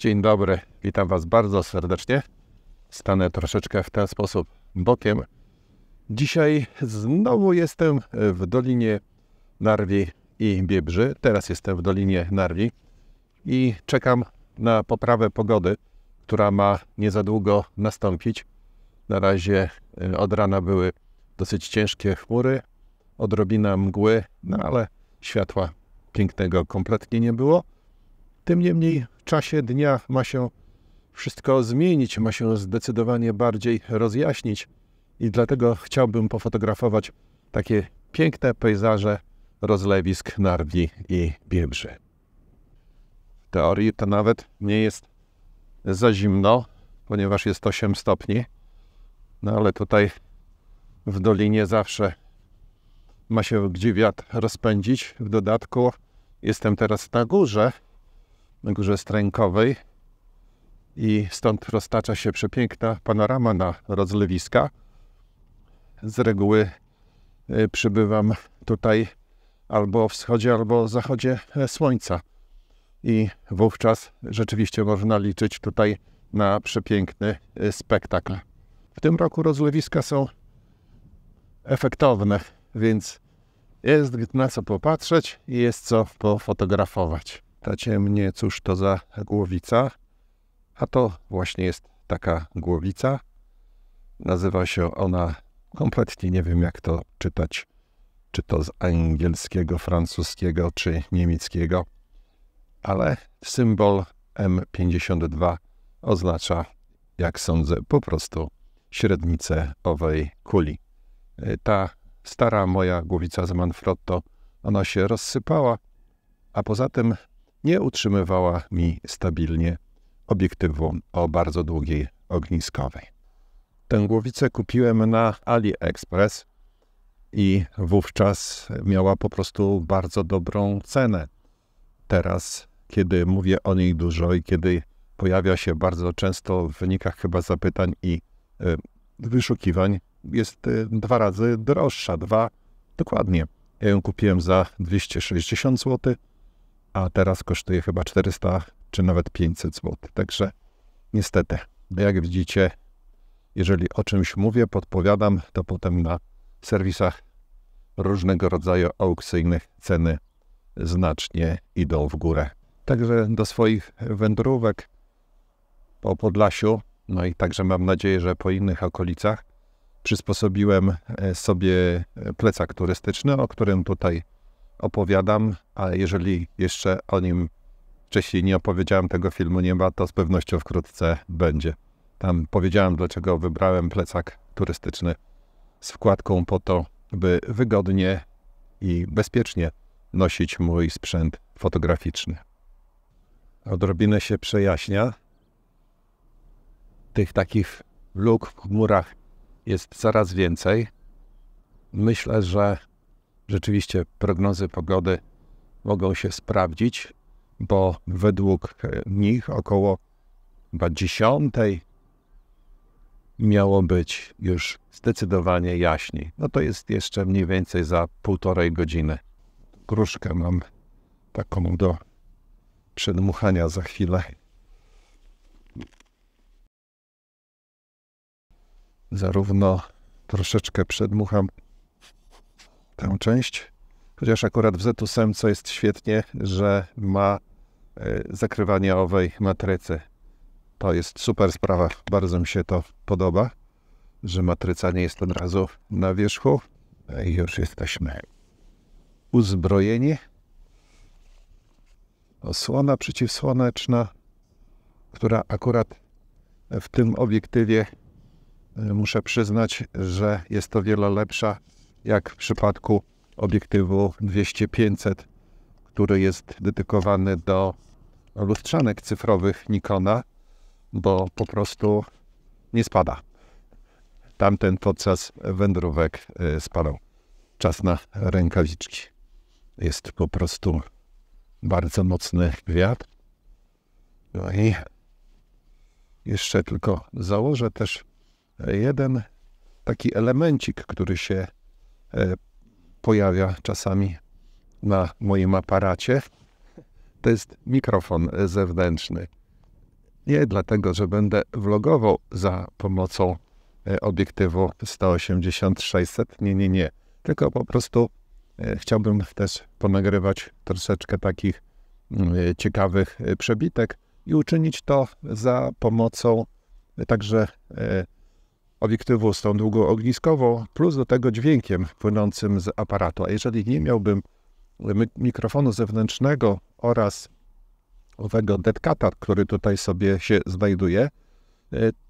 Dzień dobry, witam Was bardzo serdecznie. Stanę troszeczkę w ten sposób bokiem. Dzisiaj znowu jestem w Dolinie Narwi i Biebrzy. Teraz jestem w Dolinie Narwi i czekam na poprawę pogody, która ma nie za długo nastąpić. Na razie y, od rana były dosyć ciężkie chmury, odrobina mgły, no ale światła pięknego kompletnie nie było. Tym niemniej w czasie dnia ma się wszystko zmienić, ma się zdecydowanie bardziej rozjaśnić i dlatego chciałbym pofotografować takie piękne pejzaże rozlewisk Narwi i Biebrzy. W teorii to nawet nie jest za zimno, ponieważ jest 8 stopni, no ale tutaj w dolinie zawsze ma się gdzie wiatr rozpędzić. W dodatku jestem teraz na górze, na Górze Strękowej i stąd roztacza się przepiękna panorama na rozlewiska. Z reguły e, przybywam tutaj albo o wschodzie, albo o zachodzie e, słońca. I wówczas rzeczywiście można liczyć tutaj na przepiękny e, spektakl. W tym roku rozlewiska są efektowne, więc jest na co popatrzeć i jest co pofotografować. Pytacie mnie, cóż to za głowica? A to właśnie jest taka głowica. Nazywa się ona, kompletnie nie wiem jak to czytać, czy to z angielskiego, francuskiego, czy niemieckiego, ale symbol M52 oznacza, jak sądzę, po prostu średnicę owej kuli. E, ta stara moja głowica z Manfrotto, ona się rozsypała, a poza tym nie utrzymywała mi stabilnie obiektywu o bardzo długiej ogniskowej. Tę głowicę kupiłem na AliExpress i wówczas miała po prostu bardzo dobrą cenę. Teraz, kiedy mówię o niej dużo i kiedy pojawia się bardzo często w wynikach chyba zapytań i e, wyszukiwań, jest e, dwa razy droższa, dwa dokładnie. Ja ją kupiłem za 260 zł, a teraz kosztuje chyba 400 czy nawet 500 zł. Także niestety, jak widzicie, jeżeli o czymś mówię, podpowiadam, to potem na serwisach różnego rodzaju aukcyjnych ceny znacznie idą w górę. Także do swoich wędrówek po Podlasiu, no i także mam nadzieję, że po innych okolicach, przysposobiłem e, sobie plecak turystyczny, o którym tutaj opowiadam, ale jeżeli jeszcze o nim wcześniej nie opowiedziałem tego filmu nie ma, to z pewnością wkrótce będzie. Tam powiedziałem, dlaczego wybrałem plecak turystyczny z wkładką po to, by wygodnie i bezpiecznie nosić mój sprzęt fotograficzny. Odrobinę się przejaśnia. Tych takich luk w chmurach jest coraz więcej. Myślę, że rzeczywiście prognozy pogody mogą się sprawdzić, bo według e, nich około chyba dziesiątej miało być już zdecydowanie jaśniej. No to jest jeszcze mniej więcej za półtorej godziny. Gruszkę mam taką do przedmuchania za chwilę. Zarówno troszeczkę przedmucham tę część. Chociaż akurat w Z8 co jest świetnie, że ma e, zakrywanie owej matrycy. To jest super sprawa, bardzo mi się to podoba, że matryca nie jest od razu na wierzchu. I e, już jesteśmy uzbrojeni. Osłona przeciwsłoneczna, która akurat w tym obiektywie e, muszę przyznać, że jest to wiele lepsza jak w przypadku obiektywu 200-500, który jest dedykowany do lustrzanek cyfrowych Nikona, bo po prostu nie spada. Tamten podczas wędrówek y, spadał. Czas na rękawiczki. Jest po prostu bardzo mocny wiatr. No i jeszcze tylko założę też jeden taki elemencik, który się E, pojawia czasami na moim aparacie, to jest mikrofon zewnętrzny. Nie dlatego, że będę vlogował za pomocą e, obiektywu 180-600, nie, nie, nie. Tylko po prostu e, chciałbym też ponagrywać troszeczkę takich mm, ciekawych przebitek i uczynić to za pomocą także obiektywu z tą długą ogniskową, plus do tego dźwiękiem płynącym z aparatu. A jeżeli nie miałbym e, mikrofonu zewnętrznego oraz owego detkata, który tutaj sobie się znajduje, e,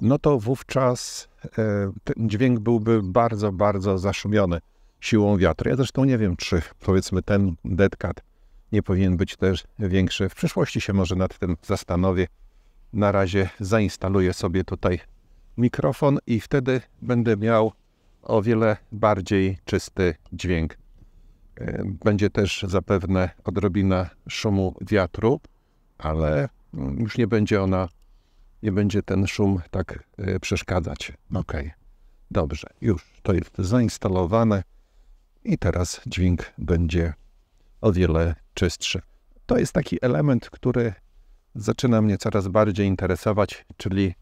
no to wówczas e, ten dźwięk byłby bardzo, bardzo zaszumiony siłą wiatru. Ja zresztą nie wiem, czy powiedzmy ten deadcat nie powinien być też większy. W przyszłości się może nad tym zastanowię. Na razie zainstaluję sobie tutaj mikrofon i wtedy będę miał o wiele bardziej czysty dźwięk. E, będzie też zapewne odrobina szumu wiatru, ale mm, już nie będzie ona, nie będzie ten szum tak e, przeszkadzać. Ok, dobrze, już to jest zainstalowane i teraz dźwięk będzie o wiele czystszy. To jest taki element, który zaczyna mnie coraz bardziej interesować, czyli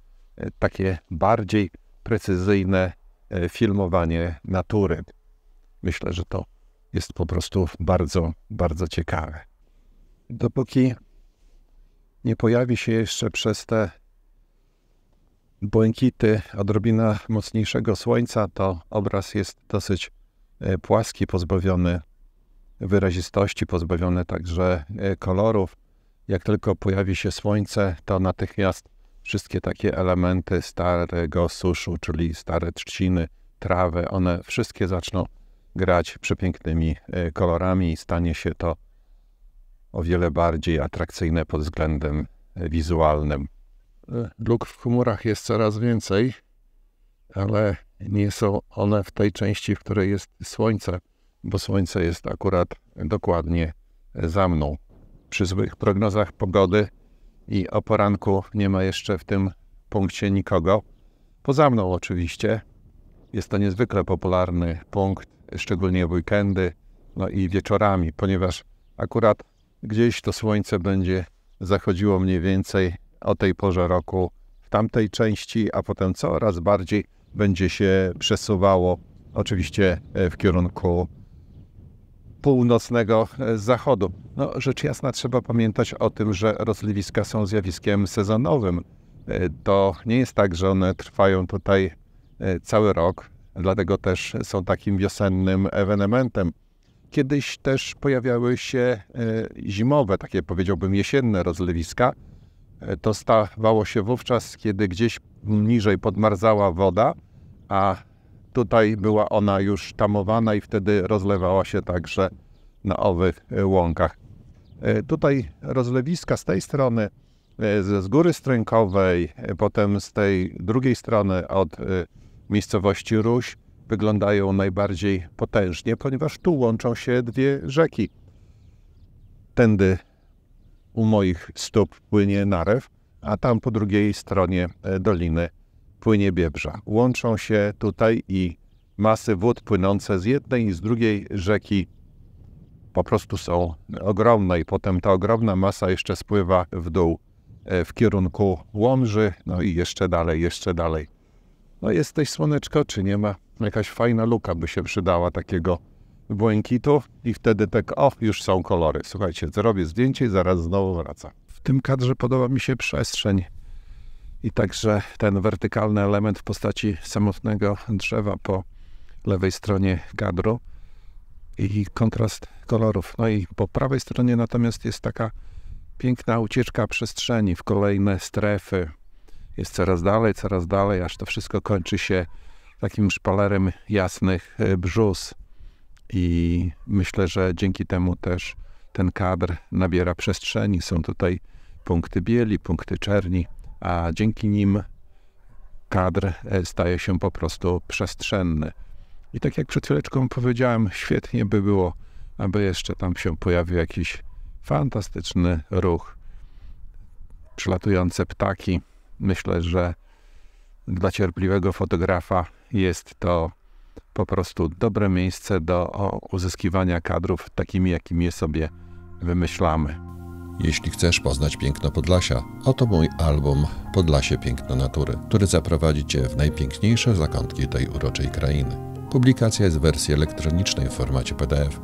takie bardziej precyzyjne e, filmowanie natury. Myślę, że to jest po prostu bardzo, bardzo ciekawe. Dopóki nie pojawi się jeszcze przez te błękity odrobina mocniejszego słońca, to obraz jest dosyć e, płaski, pozbawiony wyrazistości, pozbawiony także e, kolorów. Jak tylko pojawi się słońce, to natychmiast wszystkie takie elementy starego suszu, czyli stare trzciny, trawy, one wszystkie zaczną grać przepięknymi e, kolorami i stanie się to o wiele bardziej atrakcyjne pod względem e, wizualnym. Luk e, w chmurach jest coraz więcej, ale nie są one w tej części, w której jest słońce, bo słońce jest akurat dokładnie za mną. Przy złych prognozach pogody i o poranku nie ma jeszcze w tym punkcie nikogo. Poza mną oczywiście. Jest to niezwykle popularny punkt, szczególnie w weekendy, no i wieczorami, ponieważ akurat gdzieś to słońce będzie zachodziło mniej więcej o tej porze roku w tamtej części, a potem coraz bardziej będzie się przesuwało oczywiście e, w kierunku północnego e, zachodu. No, rzecz jasna trzeba pamiętać o tym, że rozlewiska są zjawiskiem sezonowym. E, to nie jest tak, że one trwają tutaj e, cały rok, dlatego też są takim wiosennym ewenementem. Kiedyś też pojawiały się zimowe, takie powiedziałbym jesienne rozlewiska. To stawało się wówczas, kiedy gdzieś niżej podmarzała woda, a Tutaj była ona już tamowana i wtedy rozlewała się także na owych e, łąkach. E, tutaj rozlewiska z tej strony, e, z góry strękowej, potem z tej drugiej strony od miejscowości Ruś wyglądają najbardziej potężnie, ponieważ tu łączą się dwie rzeki. Tędy u moich stóp płynie Narew, a tam po drugiej stronie doliny płynie Biebrza. Łączą się tutaj i masy wód płynące z jednej i z drugiej rzeki po prostu są ogromne i potem ta ogromna masa jeszcze spływa w dół e, w kierunku Łomży, no i jeszcze dalej, jeszcze dalej. No jesteś słoneczko, czy nie ma? Jakaś fajna luka by się przydała takiego błękitu i wtedy tak, o, już są kolory. Słuchajcie, zrobię zdjęcie i zaraz znowu wraca. W tym kadrze podoba mi się przestrzeń i także ten wertykalny element w postaci samotnego drzewa po lewej stronie kadru i kontrast kolorów. No i po prawej stronie natomiast jest taka piękna ucieczka przestrzeni w kolejne strefy. Jest coraz dalej, coraz dalej, aż to wszystko kończy się takim szpalerem jasnych y, brzus. I myślę, że dzięki temu też ten kadr nabiera przestrzeni. Są tutaj punkty bieli, punkty czerni a dzięki nim kadr e, staje się po prostu przestrzenny. I tak jak przed chwileczką powiedziałem, świetnie by było, aby jeszcze tam się pojawił jakiś fantastyczny ruch, przylatujące ptaki. Myślę, że dla cierpliwego fotografa jest to po prostu dobre miejsce do uzyskiwania kadrów takimi, jakimi je sobie wymyślamy. Jeśli chcesz poznać piękno Podlasia, oto mój album Podlasie Piękno Natury, który zaprowadzi Cię w najpiękniejsze zakątki tej uroczej krainy. Publikacja jest w wersji elektronicznej w formacie PDF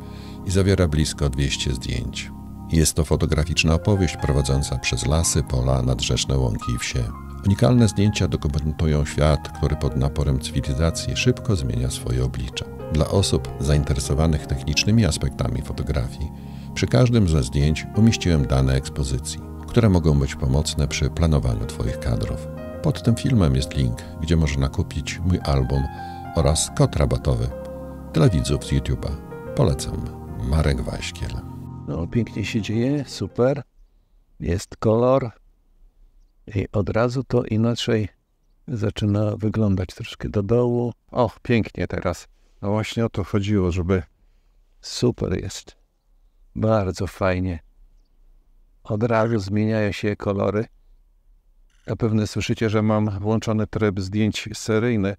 i zawiera blisko 200 zdjęć. Jest to fotograficzna opowieść prowadząca przez lasy, pola, nadrzeczne łąki i wsie. Unikalne zdjęcia dokumentują świat, który pod naporem cywilizacji szybko zmienia swoje oblicze. Dla osób zainteresowanych technicznymi aspektami fotografii przy każdym ze zdjęć umieściłem dane ekspozycji, które mogą być pomocne przy planowaniu Twoich kadrów. Pod tym filmem jest link, gdzie można kupić mój album oraz kod rabatowy dla widzów z YouTube'a. Polecam. Marek Waśkiel. No, pięknie się dzieje, super. Jest kolor i od razu to inaczej zaczyna wyglądać troszkę do dołu. O, pięknie teraz. No właśnie o to chodziło, żeby super jest. Bardzo fajnie. Od razu zmieniają się kolory. Na pewno słyszycie, że mam włączony tryb zdjęć seryjny.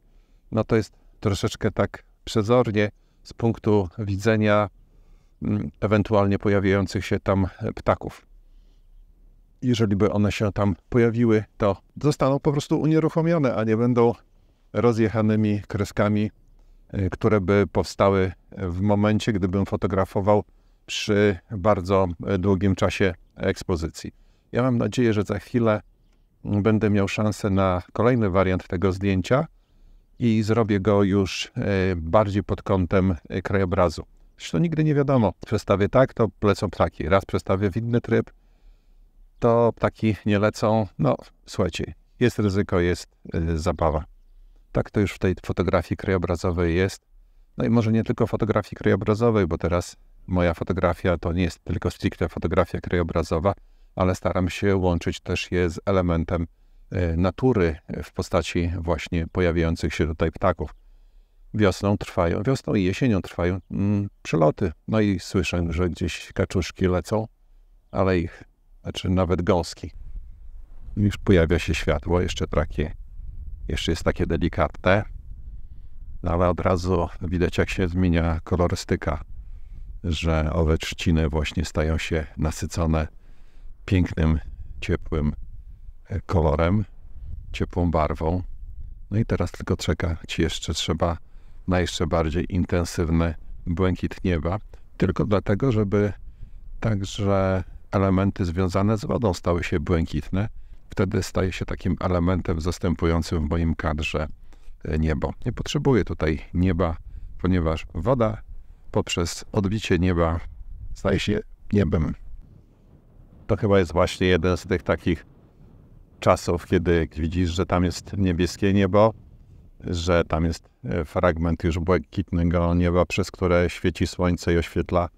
No to jest troszeczkę tak przezornie z punktu widzenia mm, ewentualnie pojawiających się tam ptaków. Jeżeli by one się tam pojawiły, to zostaną po prostu unieruchomione, a nie będą rozjechanymi kreskami, y, które by powstały w momencie, gdybym fotografował przy bardzo e, długim czasie ekspozycji. Ja mam nadzieję, że za chwilę będę miał szansę na kolejny wariant tego zdjęcia i zrobię go już e, bardziej pod kątem e, krajobrazu. Zresztą nigdy nie wiadomo. Przestawię tak, to lecą ptaki. Raz przestawię w inny tryb, to ptaki nie lecą. No, słuchajcie, jest ryzyko, jest zabawa. Tak to już w tej fotografii krajobrazowej jest. No i może nie tylko fotografii krajobrazowej, bo teraz moja fotografia to nie jest tylko stricte fotografia krajobrazowa, ale staram się łączyć też je z elementem e, natury w postaci właśnie pojawiających się tutaj ptaków. Wiosną trwają, wiosną i jesienią trwają mm, przeloty. No i słyszę, że gdzieś kaczuszki lecą, ale ich, znaczy nawet gąski. Już pojawia się światło, jeszcze takie, jeszcze jest takie delikatne, no ale od razu widać jak się zmienia kolorystyka że owe trzciny właśnie stają się nasycone pięknym, ciepłym e, kolorem, ciepłą barwą. No i teraz tylko czekać jeszcze trzeba na jeszcze bardziej intensywny błękit nieba, tylko dlatego, żeby także elementy związane z wodą stały się błękitne. Wtedy staje się takim elementem zastępującym w moim kadrze e, niebo. Nie potrzebuję tutaj nieba, ponieważ woda poprzez odbicie nieba staje się niebem. To chyba jest właśnie jeden z tych takich czasów, kiedy widzisz, że tam jest niebieskie niebo, że tam jest e, fragment już błękitnego nieba, przez które świeci słońce i oświetla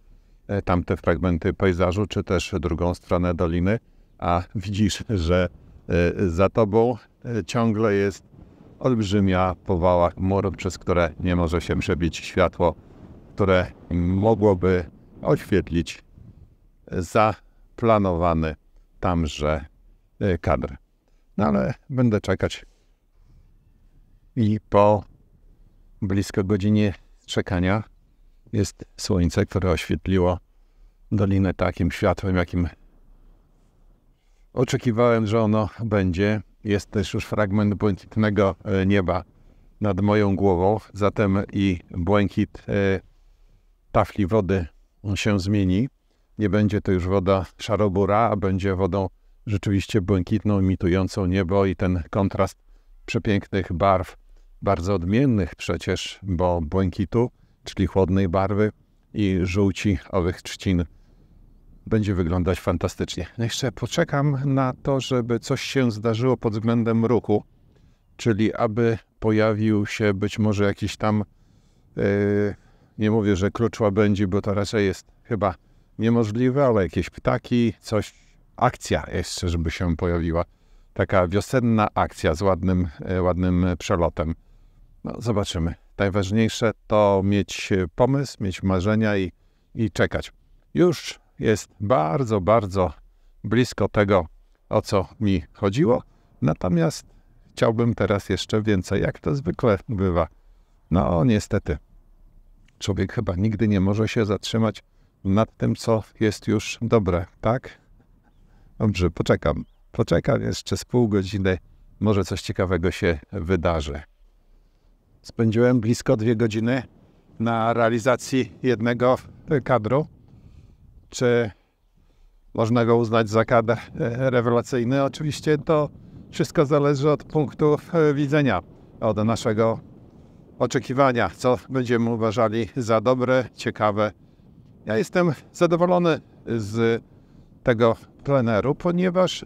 e, tamte fragmenty pejzażu, czy też drugą stronę doliny, a widzisz, że e, za tobą ciągle jest olbrzymia powała mur, przez które nie może się przebić światło które mogłoby oświetlić zaplanowany tamże e, kadr. No ale będę czekać i po blisko godzinie czekania jest słońce, które oświetliło dolinę takim światłem, jakim oczekiwałem, że ono będzie. Jest też już fragment błękitnego e, nieba nad moją głową, zatem i błękit e, tafli wody się zmieni. Nie będzie to już woda szarobura, a będzie wodą rzeczywiście błękitną, imitującą niebo i ten kontrast przepięknych barw, bardzo odmiennych przecież, bo błękitu, czyli chłodnej barwy i żółci owych trzcin będzie wyglądać fantastycznie. Jeszcze poczekam na to, żeby coś się zdarzyło pod względem ruchu, czyli aby pojawił się być może jakiś tam yy, nie mówię, że klucz łabędzi, bo to raczej jest chyba niemożliwe, ale jakieś ptaki, coś, akcja jeszcze, żeby się pojawiła. Taka wiosenna akcja z ładnym, e, ładnym przelotem. No, zobaczymy. Najważniejsze to mieć pomysł, mieć marzenia i, i czekać. Już jest bardzo, bardzo blisko tego, o co mi chodziło. Natomiast chciałbym teraz jeszcze więcej, jak to zwykle bywa. No, niestety człowiek chyba nigdy nie może się zatrzymać nad tym, co jest już dobre, tak? Dobrze, poczekam. Poczekam jeszcze z pół godziny, może coś ciekawego się wydarzy. Spędziłem blisko dwie godziny na realizacji jednego kadru. Czy można go uznać za kadr e, rewelacyjny? Oczywiście to wszystko zależy od punktu e, widzenia, od naszego oczekiwania, co będziemy uważali za dobre, ciekawe. Ja jestem zadowolony z tego pleneru, ponieważ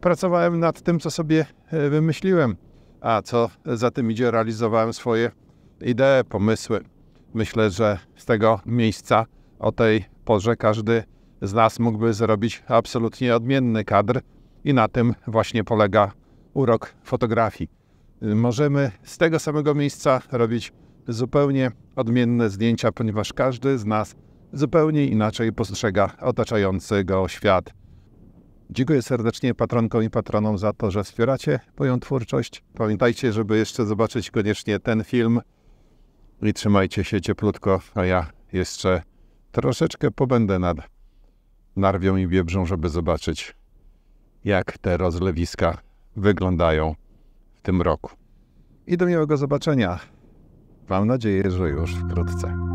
pracowałem nad tym, co sobie e, wymyśliłem, a co za tym idzie, realizowałem swoje idee, pomysły. Myślę, że z tego miejsca o tej porze każdy z nas mógłby zrobić absolutnie odmienny kadr i na tym właśnie polega urok fotografii możemy z tego samego miejsca robić zupełnie odmienne zdjęcia, ponieważ każdy z nas zupełnie inaczej postrzega otaczający go świat. Dziękuję serdecznie patronkom i patronom za to, że wspieracie moją twórczość. Pamiętajcie, żeby jeszcze zobaczyć koniecznie ten film i trzymajcie się cieplutko, a ja jeszcze troszeczkę pobędę nad Narwią i Biebrzą, żeby zobaczyć, jak te rozlewiska wyglądają tym roku. I do miłego zobaczenia. Mam nadzieję, że już wkrótce.